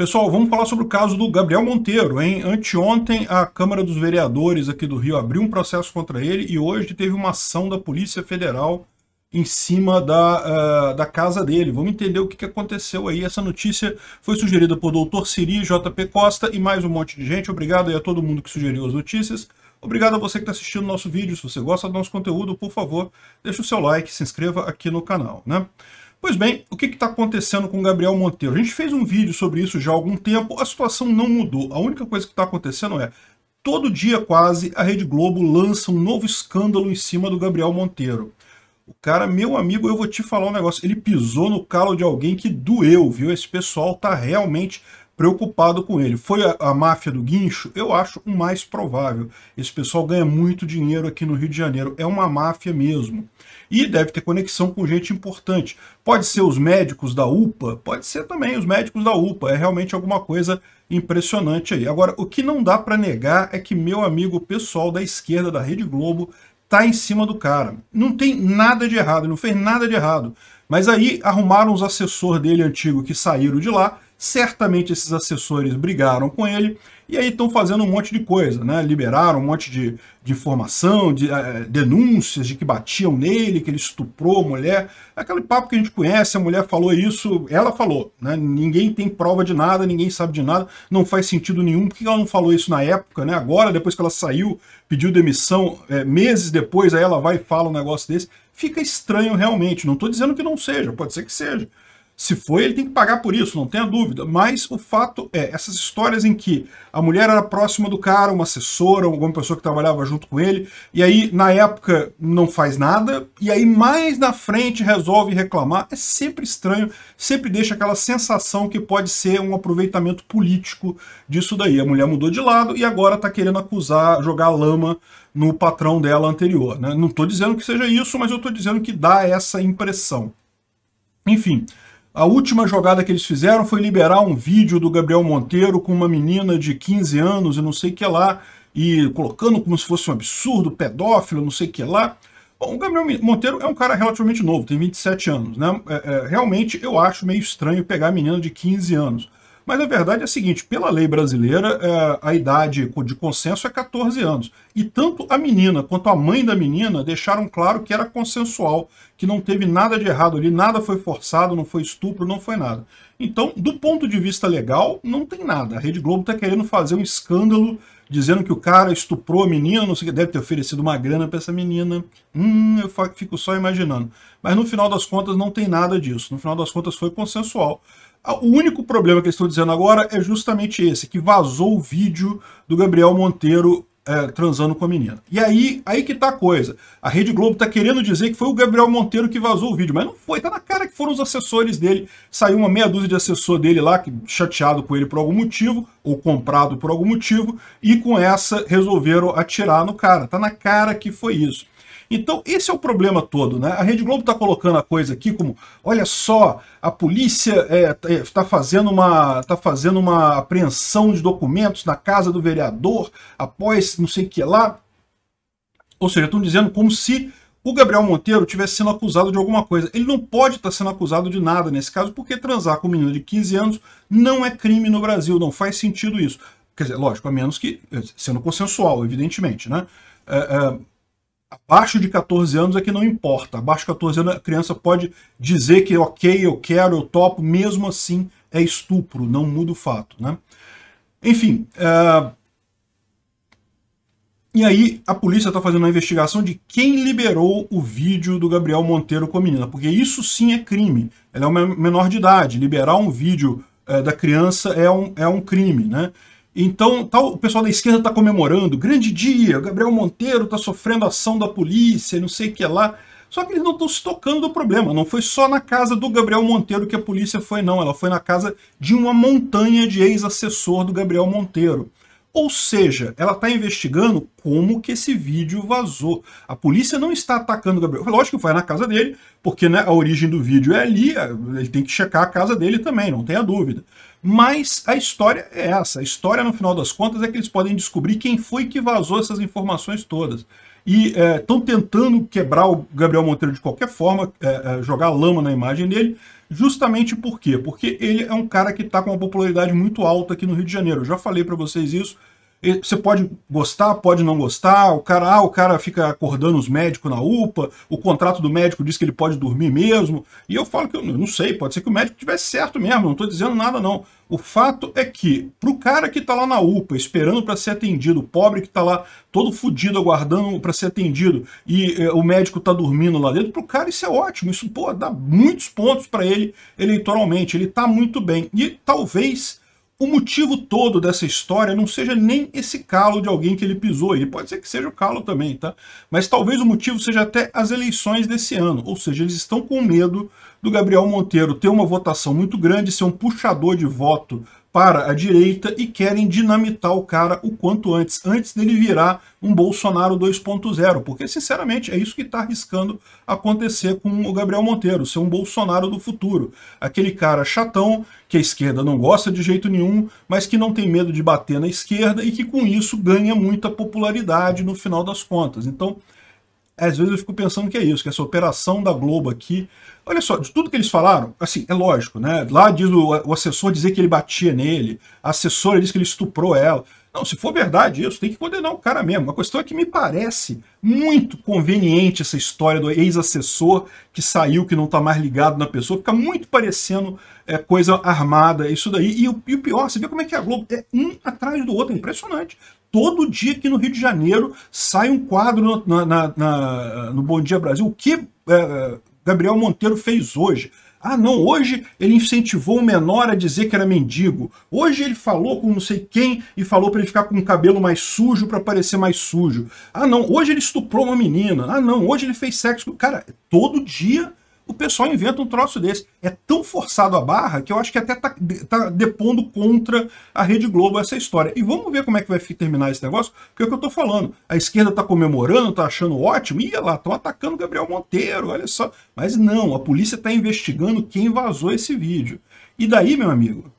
Pessoal, vamos falar sobre o caso do Gabriel Monteiro, hein? Anteontem, a Câmara dos Vereadores aqui do Rio abriu um processo contra ele e hoje teve uma ação da Polícia Federal em cima da, uh, da casa dele. Vamos entender o que, que aconteceu aí. Essa notícia foi sugerida por Dr. Siri, JP Costa e mais um monte de gente. Obrigado aí a todo mundo que sugeriu as notícias. Obrigado a você que está assistindo nosso vídeo. Se você gosta do nosso conteúdo, por favor, deixe o seu like, se inscreva aqui no canal, né? Pois bem, o que está acontecendo com o Gabriel Monteiro? A gente fez um vídeo sobre isso já há algum tempo, a situação não mudou. A única coisa que está acontecendo é, todo dia quase, a Rede Globo lança um novo escândalo em cima do Gabriel Monteiro. O cara, meu amigo, eu vou te falar um negócio, ele pisou no calo de alguém que doeu, viu? Esse pessoal tá realmente preocupado com ele. Foi a, a, máfia do guincho? Eu acho o mais provável. Esse pessoal ganha muito dinheiro aqui no Rio de Janeiro. É uma máfia mesmo. E deve ter conexão com gente importante. Pode ser os médicos da UPA? Pode ser também os médicos da UPA. É realmente alguma coisa impressionante aí. Agora, o que não dá para negar é que meu amigo pessoal da esquerda da Rede Globo tá em cima do cara. Não tem nada de errado, não fez nada de errado. Mas aí arrumaram os assessores dele antigo que saíram de lá Certamente esses assessores brigaram com ele e aí estão fazendo um monte de coisa, né? Liberaram um monte de, de informação, de uh, denúncias de que batiam nele, que ele estuprou a mulher. É aquele papo que a gente conhece, a mulher falou isso, ela falou, né? Ninguém tem prova de nada, ninguém sabe de nada, não faz sentido nenhum. Por que ela não falou isso na época, né? Agora, depois que ela saiu, pediu demissão, é, meses depois, aí ela vai e fala um negócio desse. Fica estranho realmente, não estou dizendo que não seja, pode ser que seja. Se foi, ele tem que pagar por isso, não tenha dúvida. Mas o fato é, essas histórias em que a mulher era próxima do cara, uma assessora, alguma pessoa que trabalhava junto com ele, e aí na época não faz nada, e aí mais na frente resolve reclamar, é sempre estranho, sempre deixa aquela sensação que pode ser um aproveitamento político disso daí. A mulher mudou de lado e agora tá querendo acusar, jogar lama no patrão dela anterior. Né? Não tô dizendo que seja isso, mas eu tô dizendo que dá essa impressão. Enfim, a última jogada que eles fizeram foi liberar um vídeo do Gabriel Monteiro com uma menina de 15 anos e não sei o que lá, e colocando como se fosse um absurdo, pedófilo, não sei o que lá. Bom, o Gabriel Monteiro é um cara relativamente novo, tem 27 anos, né? É, é, realmente eu acho meio estranho pegar a menina de 15 anos. Mas a verdade é a seguinte, pela lei brasileira, é, a idade de consenso é 14 anos. E tanto a menina quanto a mãe da menina deixaram claro que era consensual, que não teve nada de errado ali, nada foi forçado, não foi estupro, não foi nada. Então, do ponto de vista legal, não tem nada. A Rede Globo está querendo fazer um escândalo dizendo que o cara estuprou a menina, não sei o que, deve ter oferecido uma grana para essa menina. Hum, eu fico só imaginando. Mas no final das contas não tem nada disso. No final das contas foi consensual. O único problema que eu estou dizendo agora é justamente esse, que vazou o vídeo do Gabriel Monteiro é, transando com a menina. E aí, aí que tá a coisa. A Rede Globo tá querendo dizer que foi o Gabriel Monteiro que vazou o vídeo, mas não foi, tá na cara que foram os assessores dele. Saiu uma meia dúzia de assessor dele lá, que, chateado com ele por algum motivo, ou comprado por algum motivo, e com essa resolveram atirar no cara. Tá na cara que foi isso. Então, esse é o problema todo. Né? A Rede Globo está colocando a coisa aqui como, olha só, a polícia está é, é tá fazendo, uma, tá fazendo uma apreensão de documentos na casa do vereador após não sei o que lá. Ou seja, estão dizendo como se o Gabriel Monteiro tivesse sendo acusado de alguma coisa. Ele não pode estar tá sendo acusado de nada nesse caso, porque transar com um menino de 15 anos não é crime no Brasil, não faz sentido isso. Quer dizer, lógico, a menos que, sendo consensual, evidentemente, né? É, é, Abaixo de 14 anos é que não importa. Abaixo de 14 anos a criança pode dizer que ok, eu quero, eu topo, mesmo assim é estupro, não muda o fato. Né? Enfim, uh... e aí a polícia está fazendo uma investigação de quem liberou o vídeo do Gabriel Monteiro com a menina, porque isso sim é crime. Ela é uma menor de idade, liberar um vídeo uh, da criança é um, é um crime. Né? Então, o pessoal da esquerda está comemorando, grande dia, Gabriel Monteiro está sofrendo ação da polícia, não sei o que lá. Só que eles não estão se tocando do problema. Não foi só na casa do Gabriel Monteiro que a polícia foi, não. Ela foi na casa de uma montanha de ex-assessor do Gabriel Monteiro. Ou seja, ela está investigando como que esse vídeo vazou. A polícia não está atacando o Gabriel. Lógico que vai na casa dele, porque né, a origem do vídeo é ali, ele tem que checar a casa dele também, não tenha dúvida. Mas a história é essa. A história, no final das contas, é que eles podem descobrir quem foi que vazou essas informações todas. E estão é, tentando quebrar o Gabriel Monteiro de qualquer forma, é, é jogar lama na imagem dele, justamente por quê? Porque ele é um cara que está com uma popularidade muito alta aqui no Rio de Janeiro. Eu já falei para vocês isso você pode gostar, pode não gostar, o cara, ah, o cara fica acordando os médicos na UPA, o contrato do médico diz que ele pode dormir mesmo, e eu falo que eu não sei, pode ser que o médico tivesse certo mesmo, não estou dizendo nada não. O fato é que, para o cara que está lá na UPA, esperando para ser atendido, o pobre que está lá todo fudido, aguardando para ser atendido, e eh, o médico está dormindo lá dentro, para o cara isso é ótimo, isso pô, dá muitos pontos para ele eleitoralmente, ele está muito bem. E talvez o motivo todo dessa história não seja nem esse calo de alguém que ele pisou aí. Pode ser que seja o calo também, tá? Mas talvez o motivo seja até as eleições desse ano. Ou seja, eles estão com medo do Gabriel Monteiro ter uma votação muito grande, ser um puxador de voto para a direita e querem dinamitar o cara o quanto antes, antes dele virar um Bolsonaro 2.0, porque, sinceramente, é isso que está arriscando acontecer com o Gabriel Monteiro, ser um Bolsonaro do futuro. Aquele cara chatão, que a esquerda não gosta de jeito nenhum, mas que não tem medo de bater na esquerda e que, com isso, ganha muita popularidade no final das contas. Então, às vezes eu fico pensando que é isso, que essa operação da Globo aqui... Olha só, de tudo que eles falaram, assim, é lógico, né? Lá diz o, o assessor dizer que ele batia nele, a assessora diz que ele estuprou ela. Não, se for verdade isso, tem que condenar o cara mesmo. A questão é que me parece muito conveniente essa história do ex-assessor que saiu, que não está mais ligado na pessoa. Fica muito parecendo é, coisa armada, isso daí. E o, e o, pior, você vê como é que é a Globo é um atrás do outro, é impressionante. Todo dia aqui no Rio de Janeiro sai um quadro no, na, na, no Bom Dia Brasil. O que é, Gabriel Monteiro fez hoje? Ah, não, hoje ele incentivou o menor a dizer que era mendigo. Hoje ele falou com não sei quem e falou para ele ficar com o cabelo mais sujo para parecer mais sujo. Ah, não, hoje ele estuprou uma menina. Ah, não, hoje ele fez sexo. Cara, todo dia o pessoal inventa um troço desse. É tão forçado a barra que eu acho que até tá, tá depondo contra a Rede Globo essa história. E vamos ver como é que vai terminar esse negócio, porque é o que eu tô falando. A esquerda tá comemorando, tá achando ótimo, ia lá, estão atacando Gabriel Monteiro, olha só. Mas não, a polícia tá investigando quem vazou esse vídeo. E daí, meu amigo,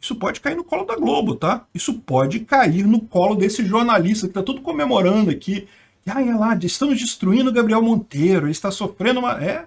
isso pode cair no colo da Globo, tá? Isso pode cair no colo desse jornalista que tá tudo comemorando aqui. E aí, lá, estamos destruindo Gabriel Monteiro, ele está sofrendo uma... É,